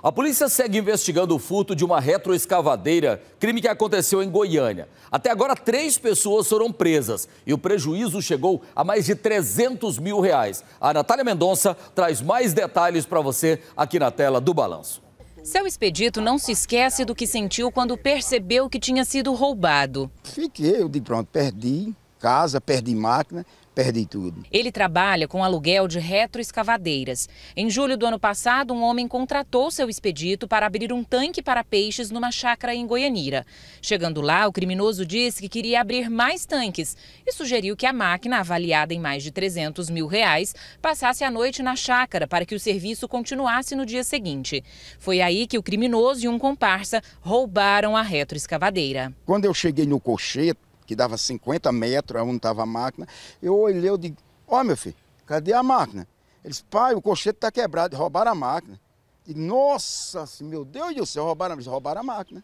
A polícia segue investigando o furto de uma retroescavadeira, crime que aconteceu em Goiânia. Até agora, três pessoas foram presas e o prejuízo chegou a mais de 300 mil reais. A Natália Mendonça traz mais detalhes para você aqui na tela do Balanço. Seu expedito não se esquece do que sentiu quando percebeu que tinha sido roubado. Fiquei, eu de pronto, perdi casa, perdi máquina, perdem tudo. Ele trabalha com aluguel de retroescavadeiras. Em julho do ano passado, um homem contratou seu expedito para abrir um tanque para peixes numa chácara em Goianira. Chegando lá, o criminoso disse que queria abrir mais tanques e sugeriu que a máquina, avaliada em mais de 300 mil reais, passasse a noite na chácara para que o serviço continuasse no dia seguinte. Foi aí que o criminoso e um comparsa roubaram a retroescavadeira. Quando eu cheguei no cocheto, que dava 50 metros, onde estava a máquina. Eu olhei, eu digo, ó oh, meu filho, cadê a máquina? Eles, pai, o cochete está quebrado, roubaram a máquina. E, nossa, assim, meu Deus do céu, roubaram, eles roubaram a máquina.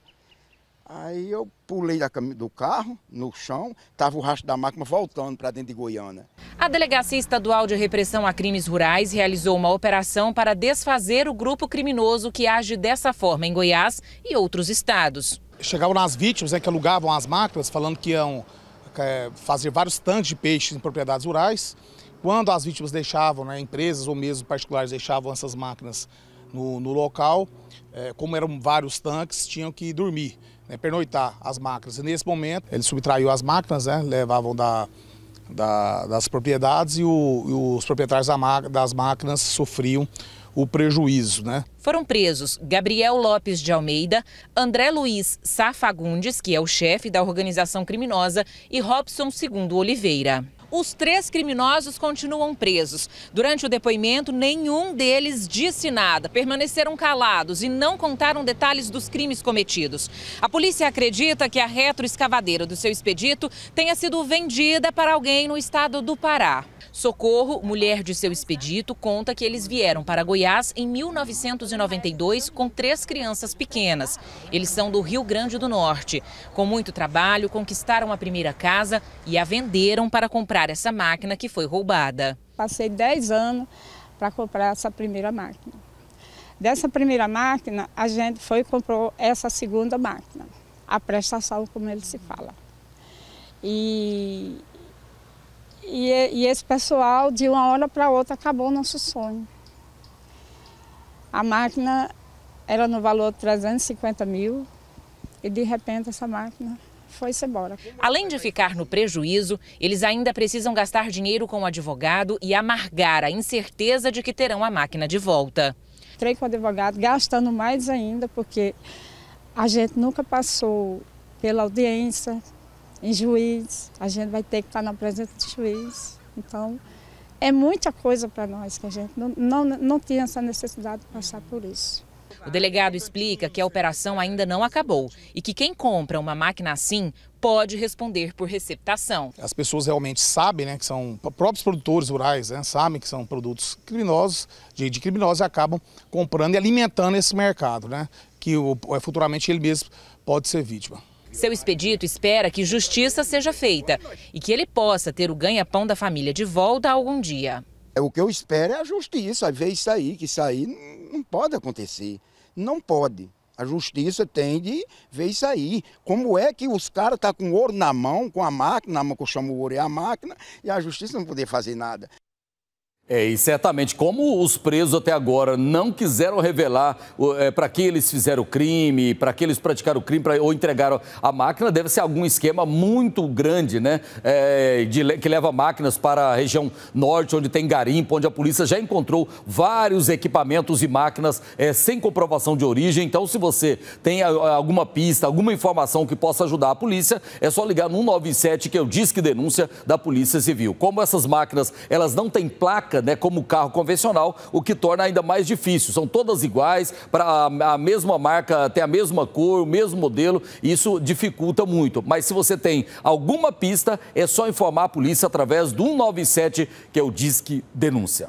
Aí eu pulei do carro, no chão, estava o rastro da máquina voltando para dentro de Goiânia. A Delegacia Estadual de Repressão a Crimes Rurais realizou uma operação para desfazer o grupo criminoso que age dessa forma em Goiás e outros estados. Chegavam nas vítimas né, que alugavam as máquinas, falando que iam é, fazer vários tanques de peixes em propriedades rurais. Quando as vítimas deixavam, né, empresas ou mesmo particulares deixavam essas máquinas no, no local, é, como eram vários tanques, tinham que dormir, né, pernoitar as máquinas. E nesse momento, ele subtraiu as máquinas, né, levavam da, da, das propriedades e, o, e os proprietários da, das máquinas sofriam o prejuízo. Né? Foram presos Gabriel Lopes de Almeida, André Luiz Safagundes, que é o chefe da organização criminosa, e Robson Segundo Oliveira os três criminosos continuam presos. Durante o depoimento, nenhum deles disse nada, permaneceram calados e não contaram detalhes dos crimes cometidos. A polícia acredita que a retroescavadeira do seu expedito tenha sido vendida para alguém no estado do Pará. Socorro, mulher de seu expedito, conta que eles vieram para Goiás em 1992 com três crianças pequenas. Eles são do Rio Grande do Norte. Com muito trabalho, conquistaram a primeira casa e a venderam para comprar essa máquina que foi roubada. Passei 10 anos para comprar essa primeira máquina. Dessa primeira máquina, a gente foi e comprou essa segunda máquina, a prestação, como ele se fala. E e, e esse pessoal, de uma hora para outra, acabou o nosso sonho. A máquina era no valor de 350 mil e, de repente, essa máquina foi-se embora. Além de ficar no prejuízo, eles ainda precisam gastar dinheiro com o advogado e amargar a incerteza de que terão a máquina de volta. Entrei com o advogado gastando mais ainda, porque a gente nunca passou pela audiência, em juiz, a gente vai ter que estar na presença do juiz. Então, é muita coisa para nós que a gente não, não, não tinha essa necessidade de passar por isso. O delegado explica que a operação ainda não acabou e que quem compra uma máquina assim pode responder por receptação. As pessoas realmente sabem né, que são próprios produtores rurais, né, sabem que são produtos criminosos, de, de criminosos e acabam comprando e alimentando esse mercado, né, que o, é, futuramente ele mesmo pode ser vítima. Seu expedito espera que justiça seja feita e que ele possa ter o ganha-pão da família de volta algum dia. É, o que eu espero é a justiça, ver isso aí, que isso aí não pode acontecer. Não pode. A justiça tem de ver isso aí. Como é que os caras estão tá com ouro na mão, com a máquina, na mão que eu chamo ouro é a máquina, e a justiça não poder fazer nada. É, e certamente, como os presos até agora não quiseram revelar é, para que eles fizeram o crime, para que eles praticaram o crime pra, ou entregaram a máquina, deve ser algum esquema muito grande, né? É, de, que leva máquinas para a região norte, onde tem garimpo, onde a polícia já encontrou vários equipamentos e máquinas é, sem comprovação de origem. Então, se você tem alguma pista, alguma informação que possa ajudar a polícia, é só ligar no 197, que é o Disque Denúncia da Polícia Civil. Como essas máquinas, elas não têm placa placa, né, como carro convencional, o que torna ainda mais difícil. São todas iguais, para a mesma marca tem a mesma cor, o mesmo modelo, isso dificulta muito. Mas se você tem alguma pista, é só informar a polícia através do 197, que é o Disque Denúncia.